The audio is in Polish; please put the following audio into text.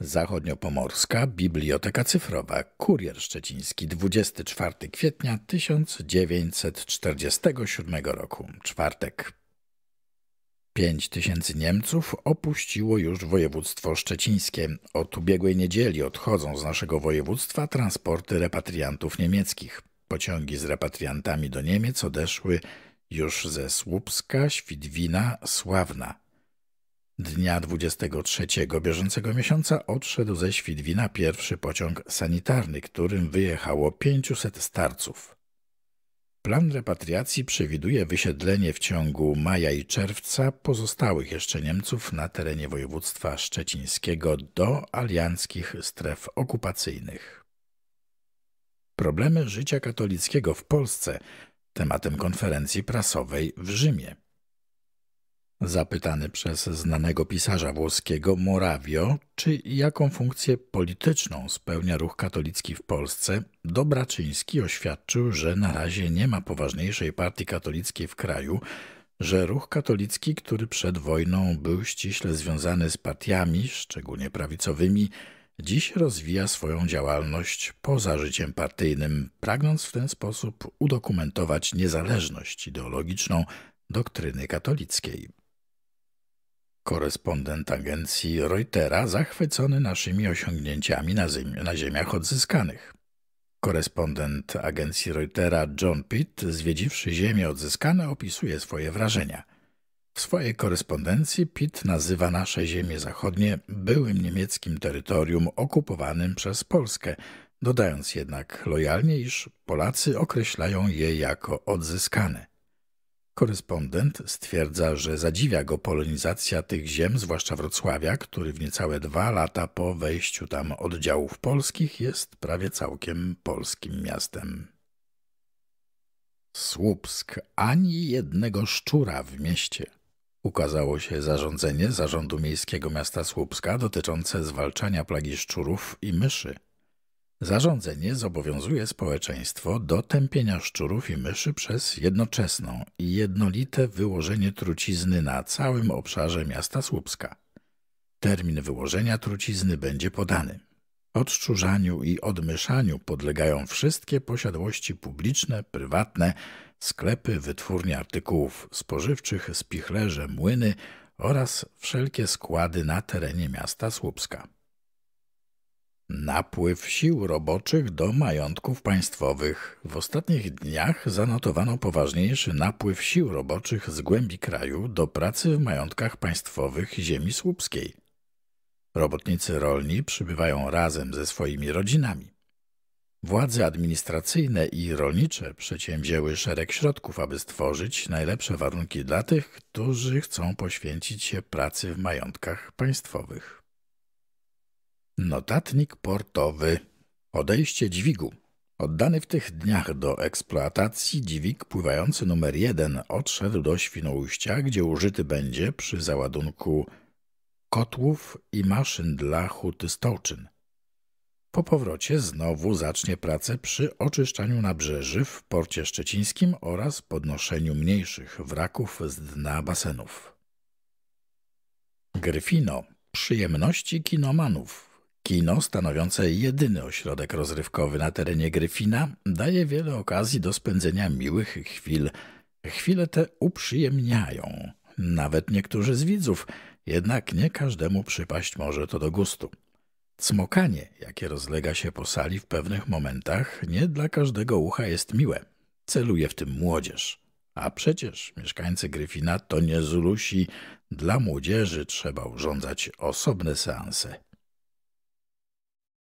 Zachodniopomorska Biblioteka Cyfrowa, Kurier Szczeciński, 24 kwietnia 1947 roku, czwartek. Pięć tysięcy Niemców opuściło już województwo szczecińskie. Od ubiegłej niedzieli odchodzą z naszego województwa transporty repatriantów niemieckich. Pociągi z repatriantami do Niemiec odeszły już ze Słupska, Świdwina, Sławna. Dnia 23 bieżącego miesiąca odszedł ze Świdwina pierwszy pociąg sanitarny, którym wyjechało 500 starców. Plan repatriacji przewiduje wysiedlenie w ciągu maja i czerwca pozostałych jeszcze Niemców na terenie województwa szczecińskiego do alianckich stref okupacyjnych. Problemy życia katolickiego w Polsce tematem konferencji prasowej w Rzymie. Zapytany przez znanego pisarza włoskiego Moravio, czy jaką funkcję polityczną spełnia ruch katolicki w Polsce, Dobraczyński oświadczył, że na razie nie ma poważniejszej partii katolickiej w kraju, że ruch katolicki, który przed wojną był ściśle związany z partiami, szczególnie prawicowymi, dziś rozwija swoją działalność poza życiem partyjnym, pragnąc w ten sposób udokumentować niezależność ideologiczną doktryny katolickiej korespondent agencji Reutera zachwycony naszymi osiągnięciami na, na ziemiach odzyskanych. Korespondent agencji Reutera John Pitt, zwiedziwszy ziemię odzyskane, opisuje swoje wrażenia. W swojej korespondencji Pitt nazywa nasze ziemie zachodnie byłym niemieckim terytorium okupowanym przez Polskę, dodając jednak lojalnie, iż Polacy określają je jako odzyskane. Korespondent stwierdza, że zadziwia go polonizacja tych ziem, zwłaszcza Wrocławia, który w niecałe dwa lata po wejściu tam oddziałów polskich jest prawie całkiem polskim miastem. Słupsk ani jednego szczura w mieście. Ukazało się zarządzenie Zarządu Miejskiego Miasta Słupska dotyczące zwalczania plagi szczurów i myszy. Zarządzenie zobowiązuje społeczeństwo do tępienia szczurów i myszy przez jednoczesną i jednolite wyłożenie trucizny na całym obszarze miasta Słupska. Termin wyłożenia trucizny będzie podany. Odszczurzaniu i odmyszaniu podlegają wszystkie posiadłości publiczne, prywatne, sklepy, wytwórnie artykułów spożywczych, spichlerze, młyny oraz wszelkie składy na terenie miasta Słupska. Napływ sił roboczych do majątków państwowych. W ostatnich dniach zanotowano poważniejszy napływ sił roboczych z głębi kraju do pracy w majątkach państwowych ziemi słupskiej. Robotnicy rolni przybywają razem ze swoimi rodzinami. Władze administracyjne i rolnicze przedsięwzięły szereg środków, aby stworzyć najlepsze warunki dla tych, którzy chcą poświęcić się pracy w majątkach państwowych. Notatnik portowy. Odejście dźwigu. Oddany w tych dniach do eksploatacji dźwig pływający numer jeden odszedł do Świnoujścia, gdzie użyty będzie przy załadunku kotłów i maszyn dla huty Stołczyn. Po powrocie znowu zacznie pracę przy oczyszczaniu nabrzeży w porcie szczecińskim oraz podnoszeniu mniejszych wraków z dna basenów. Gryfino. Przyjemności kinomanów. Kino, stanowiące jedyny ośrodek rozrywkowy na terenie Gryfina, daje wiele okazji do spędzenia miłych chwil. Chwile te uprzyjemniają, nawet niektórzy z widzów, jednak nie każdemu przypaść może to do gustu. Cmokanie, jakie rozlega się po sali w pewnych momentach, nie dla każdego ucha jest miłe. Celuje w tym młodzież. A przecież mieszkańcy Gryfina to nie Zulusi. Dla młodzieży trzeba urządzać osobne seanse.